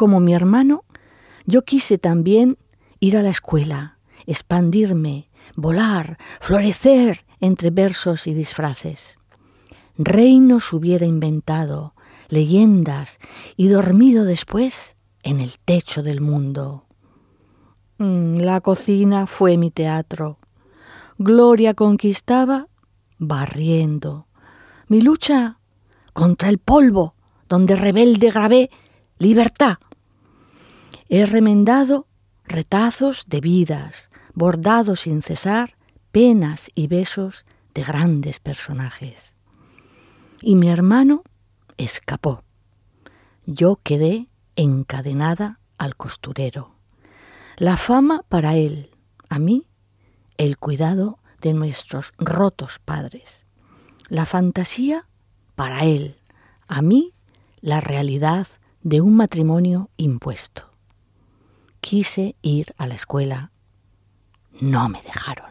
como mi hermano, yo quise también ir a la escuela, expandirme, volar, florecer entre versos y disfraces. Reinos hubiera inventado, leyendas, y dormido después en el techo del mundo. Mm, la cocina fue mi teatro. Gloria conquistaba barriendo. Mi lucha contra el polvo, donde rebelde grabé libertad He remendado retazos de vidas, bordado sin cesar penas y besos de grandes personajes. Y mi hermano escapó. Yo quedé encadenada al costurero. La fama para él, a mí, el cuidado de nuestros rotos padres. La fantasía para él, a mí, la realidad de un matrimonio impuesto. Quise ir a la escuela. No me dejaron.